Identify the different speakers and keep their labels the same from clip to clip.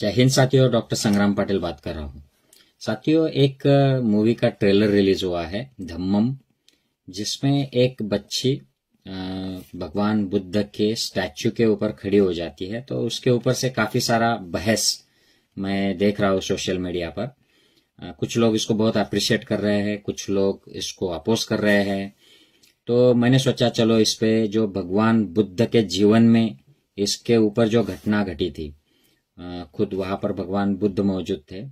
Speaker 1: जय हिंद साथियों डॉक्टर संग्राम पाटिल बात कर रहा हूँ साथियों एक मूवी का ट्रेलर रिलीज हुआ है धम्मम जिसमें एक बच्ची भगवान बुद्ध के स्टैचू के ऊपर खड़ी हो जाती है तो उसके ऊपर से काफी सारा बहस मैं देख रहा हूँ सोशल मीडिया पर कुछ लोग इसको बहुत अप्रिशिएट कर रहे हैं कुछ लोग इसको अपोज कर रहे हैं तो मैंने सोचा चलो इस पे जो भगवान बुद्ध के जीवन में इसके ऊपर जो घटना घटी थी खुद वहां पर भगवान बुद्ध मौजूद थे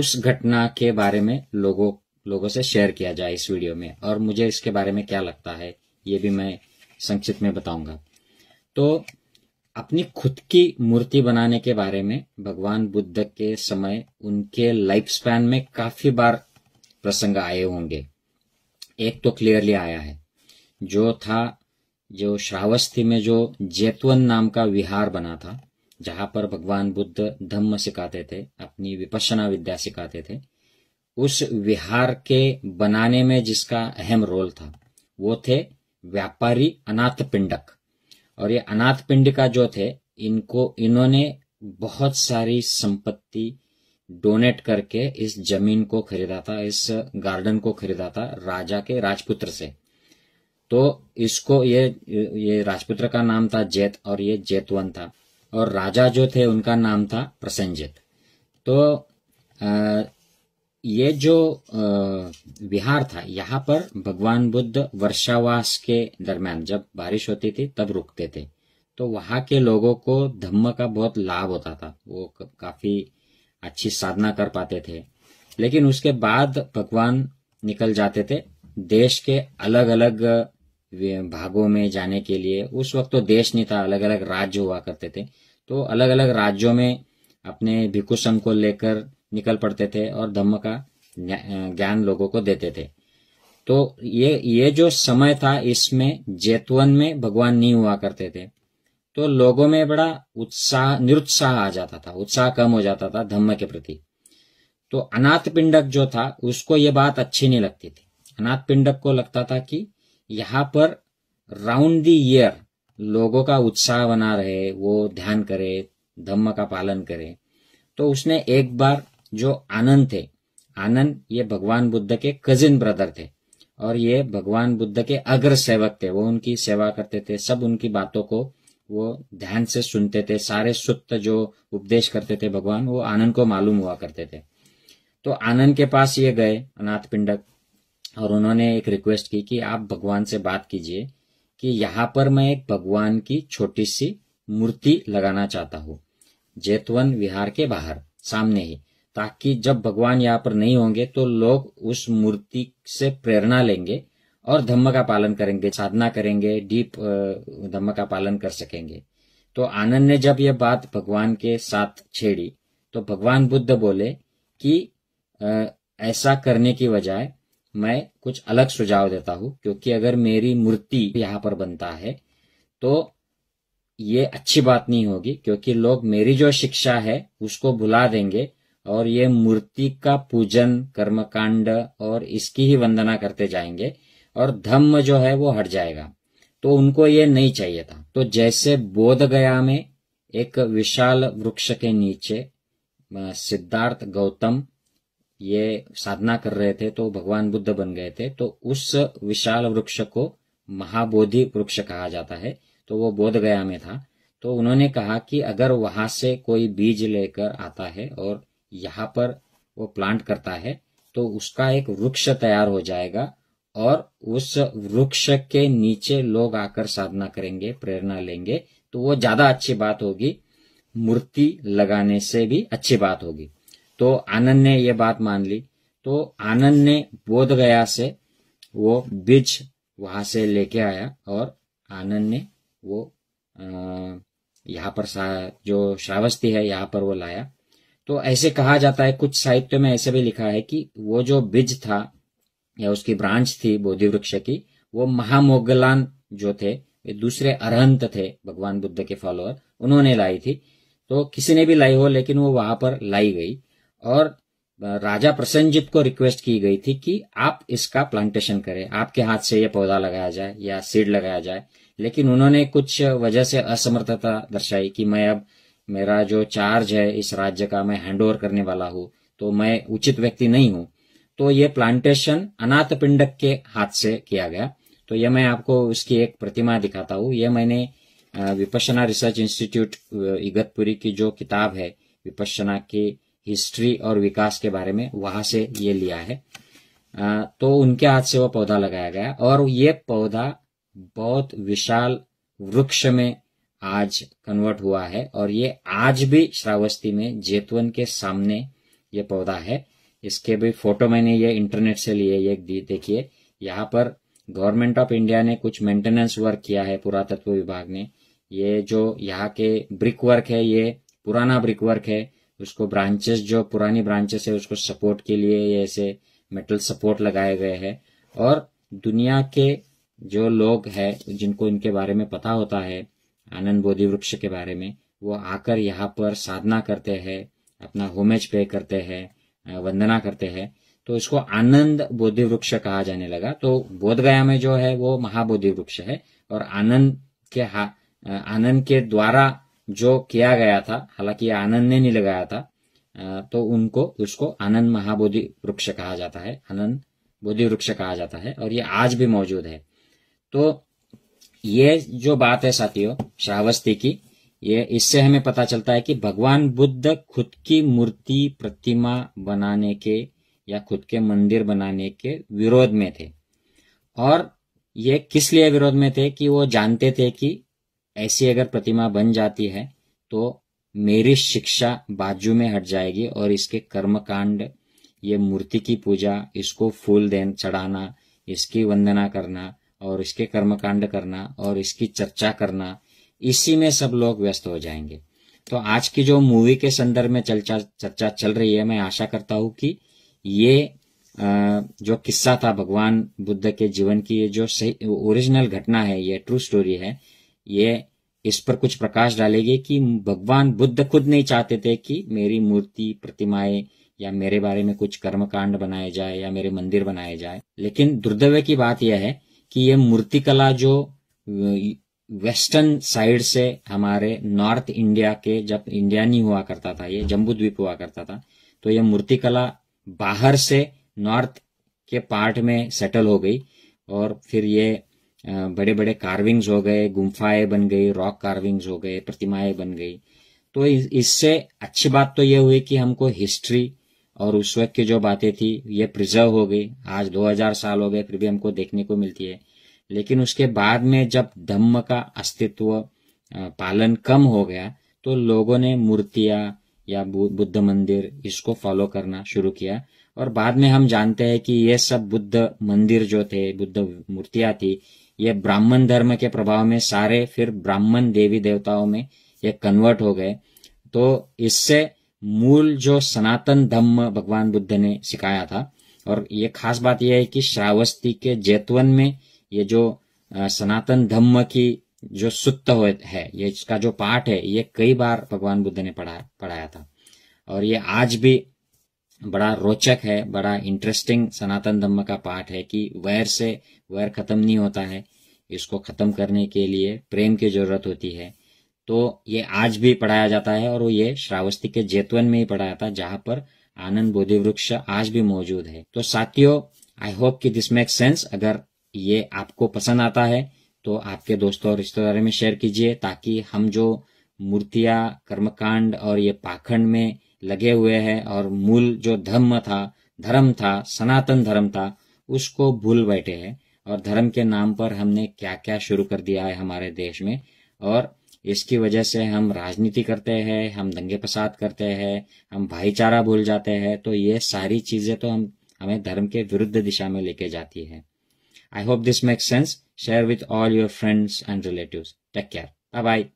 Speaker 1: उस घटना के बारे में लोगों लोगों से शेयर किया जाए इस वीडियो में और मुझे इसके बारे में क्या लगता है ये भी मैं संक्षिप्त में बताऊंगा तो अपनी खुद की मूर्ति बनाने के बारे में भगवान बुद्ध के समय उनके लाइफ स्पैन में काफी बार प्रसंग आए होंगे एक तो क्लियरली आया है जो था जो श्रावस्ती में जो जैतवन नाम का विहार बना था जहां पर भगवान बुद्ध धम्म सिखाते थे अपनी विपसना विद्या सिखाते थे उस विहार के बनाने में जिसका अहम रोल था वो थे व्यापारी अनाथ पिंडक और ये अनाथ पिंडिका जो थे इनको इन्होंने बहुत सारी संपत्ति डोनेट करके इस जमीन को खरीदा था इस गार्डन को खरीदा था राजा के राजपुत्र से तो इसको ये ये राजपुत्र का नाम था जैत और ये जैतवन था और राजा जो थे उनका नाम था प्रसंजित तो ये जो विहार था यहाँ पर भगवान बुद्ध वर्षावास के दरम्यान जब बारिश होती थी तब रुकते थे तो वहां के लोगों को धम्म का बहुत लाभ होता था वो काफी अच्छी साधना कर पाते थे लेकिन उसके बाद भगवान निकल जाते थे देश के अलग अलग भागों में जाने के लिए उस वक्त तो देश नहीं था अलग अलग राज्य हुआ करते थे तो अलग अलग राज्यों में अपने भिक्खु संघ को लेकर निकल पड़ते थे और धम्म का ज्ञान लोगों को देते थे तो ये ये जो समय था इसमें जैतवन में भगवान नहीं हुआ करते थे तो लोगों में बड़ा उत्साह निरुत्साह आ जाता था उत्साह कम हो जाता था धम्म के प्रति तो अनाथ पिंडक जो था उसको ये बात अच्छी नहीं लगती थी अनाथ पिंडक को लगता था कि यहाँ पर राउंड द ईयर लोगों का उत्साह बना रहे वो ध्यान करे धम्म का पालन करे तो उसने एक बार जो आनंद थे आनंद ये भगवान बुद्ध के कजिन ब्रदर थे और ये भगवान बुद्ध के अग्र सेवक थे वो उनकी सेवा करते थे सब उनकी बातों को वो ध्यान से सुनते थे सारे सुप्त जो उपदेश करते थे भगवान वो आनंद को मालूम हुआ करते थे तो आनंद के पास ये गए अनाथ पिंडक और उन्होंने एक रिक्वेस्ट की कि आप भगवान से बात कीजिए कि यहाँ पर मैं एक भगवान की छोटी सी मूर्ति लगाना चाहता हूँ जैतवन विहार के बाहर सामने ही ताकि जब भगवान यहाँ पर नहीं होंगे तो लोग उस मूर्ति से प्रेरणा लेंगे और धम्म का पालन करेंगे साधना करेंगे डीप धम्म का पालन कर सकेंगे तो आनंद ने जब यह बात भगवान के साथ छेड़ी तो भगवान बुद्ध बोले कि ऐसा करने की बजाय मैं कुछ अलग सुझाव देता हूं क्योंकि अगर मेरी मूर्ति यहां पर बनता है तो ये अच्छी बात नहीं होगी क्योंकि लोग मेरी जो शिक्षा है उसको भुला देंगे और ये मूर्ति का पूजन कर्मकांड और इसकी ही वंदना करते जाएंगे और धम्म जो है वो हट जाएगा तो उनको ये नहीं चाहिए था तो जैसे बोध गया में एक विशाल वृक्ष के नीचे सिद्धार्थ गौतम ये साधना कर रहे थे तो भगवान बुद्ध बन गए थे तो उस विशाल वृक्ष को महाबोधि वृक्ष कहा जाता है तो वो बोध गया में था तो उन्होंने कहा कि अगर वहां से कोई बीज लेकर आता है और यहाँ पर वो प्लांट करता है तो उसका एक वृक्ष तैयार हो जाएगा और उस वृक्ष के नीचे लोग आकर साधना करेंगे प्रेरणा लेंगे तो वो ज्यादा अच्छी बात होगी मूर्ति लगाने से भी अच्छी बात होगी तो आनंद ने यह बात मान ली तो आनंद ने बोध गया से वो बीज वहां से लेके आया और आनंद ने वो यहाँ पर जो श्रावस्ती है यहाँ पर वो लाया तो ऐसे कहा जाता है कुछ साहित्य में ऐसे भी लिखा है कि वो जो बीज था या उसकी ब्रांच थी बोधि वृक्ष की वो महामोगलान जो थे ये दूसरे अरहंत थे भगवान बुद्ध के फॉलोअर उन्होंने लाई थी तो किसी ने भी लाई हो लेकिन वो वहां पर लाई गई और राजा प्रसन्नजीत को रिक्वेस्ट की गई थी कि आप इसका प्लांटेशन करें आपके हाथ से यह पौधा लगाया जाए या सीड लगाया जाए लेकिन उन्होंने कुछ वजह से असमर्थता दर्शाई कि मैं अब मेरा जो चार्ज है इस राज्य का मैं हैंड ओवर करने वाला हूँ तो मैं उचित व्यक्ति नहीं हूँ तो ये प्लांटेशन अनाथ पिंडक के हाथ से किया गया तो यह मैं आपको उसकी एक प्रतिमा दिखाता हूं यह मैंने विपशना रिसर्च इंस्टीट्यूट इगतपुरी की जो किताब है विपशना की हिस्ट्री और विकास के बारे में वहां से ये लिया है आ, तो उनके हाथ से वो पौधा लगाया गया और ये पौधा बहुत विशाल वृक्ष में आज कन्वर्ट हुआ है और ये आज भी श्रावस्ती में जेतवन के सामने ये पौधा है इसके भी फोटो मैंने ये इंटरनेट से लिए ये देखिए यहाँ पर गवर्नमेंट ऑफ इंडिया ने कुछ मेंटेनेंस वर्क किया है पुरातत्व विभाग ने ये जो यहाँ के ब्रिक वर्क है ये पुराना ब्रिक वर्क है उसको ब्रांचेस जो पुरानी ब्रांचेस है उसको सपोर्ट के लिए ये ऐसे मेटल सपोर्ट लगाए गए हैं और दुनिया के जो लोग हैं जिनको इनके बारे में पता होता है आनंद बोधि वृक्ष के बारे में वो आकर यहाँ पर साधना करते हैं अपना होमेज पे करते हैं वंदना करते हैं तो इसको आनंद बोधि वृक्ष कहा जाने लगा तो बोधगया में जो है वो महाबोधि वृक्ष है और आनंद के हा आनंद के द्वारा जो किया गया था हालांकि आनंद ने नहीं लगाया था तो उनको उसको आनंद महाबोधि वृक्ष कहा जाता है आनंद बोधि वृक्ष कहा जाता है और ये आज भी मौजूद है तो ये जो बात है साथियों श्रावस्ती की ये इससे हमें पता चलता है कि भगवान बुद्ध खुद की मूर्ति प्रतिमा बनाने के या खुद के मंदिर बनाने के विरोध में थे और ये किस लिए विरोध में थे कि वो जानते थे कि ऐसी अगर प्रतिमा बन जाती है तो मेरी शिक्षा बाजू में हट जाएगी और इसके कर्म कांड ये मूर्ति की पूजा इसको फूल देन चढ़ाना इसकी वंदना करना और इसके कर्म कांड करना और इसकी चर्चा करना इसी में सब लोग व्यस्त हो जाएंगे तो आज की जो मूवी के संदर्भ में चर्चा चर्चा चल रही है मैं आशा करता हूं कि ये जो किस्सा था भगवान बुद्ध के जीवन की ये जो सही ओरिजिनल घटना है ये ट्रू स्टोरी है ये इस पर कुछ प्रकाश डालेगी कि भगवान बुद्ध खुद नहीं चाहते थे कि मेरी मूर्ति प्रतिमाएं या मेरे बारे में कुछ कर्मकांड बनाए जाए या मेरे मंदिर बनाए जाए लेकिन दुर्दव्य की बात यह है कि ये मूर्तिकला जो वेस्टर्न साइड से हमारे नॉर्थ इंडिया के जब इंडिया नहीं हुआ करता था ये जम्बू द्वीप हुआ करता था तो ये मूर्तिकला बाहर से नॉर्थ के पार्ट में सेटल हो गई और फिर ये बड़े बड़े कार्विंग्स हो गए गुम्फाएं बन गई रॉक कार्विंग्स हो गए प्रतिमाएं बन गई तो इससे अच्छी बात तो ये हुई कि हमको हिस्ट्री और उस वक्त की जो बातें थी ये प्रिजर्व हो गई आज 2000 साल हो गए फिर भी हमको देखने को मिलती है लेकिन उसके बाद में जब धम्म का अस्तित्व पालन कम हो गया तो लोगों ने मूर्तियां या बुद्ध मंदिर इसको फॉलो करना शुरू किया और बाद में हम जानते हैं कि ये सब बुद्ध मंदिर जो थे बुद्ध मूर्तियां थी ये ब्राह्मण धर्म के प्रभाव में सारे फिर ब्राह्मण देवी देवताओं में ये कन्वर्ट हो गए तो इससे मूल जो सनातन धम्म भगवान बुद्ध ने सिखाया था और ये खास बात यह है कि श्रावस्ती के जैतवन में ये जो सनातन धम्म की जो सुत्त है ये इसका जो पाठ है ये कई बार भगवान बुद्ध ने पढ़ा पढ़ाया था और ये आज भी बड़ा रोचक है बड़ा इंटरेस्टिंग सनातन धर्म का पाठ है कि वैर से वैर खत्म नहीं होता है इसको खत्म करने के लिए प्रेम की जरूरत होती है तो ये आज भी पढ़ाया जाता है और ये श्रावस्ती के जेतवन में ही पढ़ाया था जहां पर आनंद बोधि वृक्ष आज भी मौजूद है तो साथियों आई होप कि दिस मेक सेंस अगर ये आपको पसंद आता है तो आपके दोस्तों और रिश्तेदारों में शेयर कीजिए ताकि हम जो मूर्तियां कर्मकांड और ये पाखंड में लगे हुए हैं और मूल जो धर्म था धर्म था सनातन धर्म था उसको भूल बैठे हैं और धर्म के नाम पर हमने क्या क्या शुरू कर दिया है हमारे देश में और इसकी वजह से हम राजनीति करते हैं हम दंगे फसाद करते हैं हम भाईचारा भूल जाते हैं तो ये सारी चीजें तो हम हमें धर्म के विरुद्ध दिशा में लेके जाती है I hope this makes sense share with all your friends and relative take care bye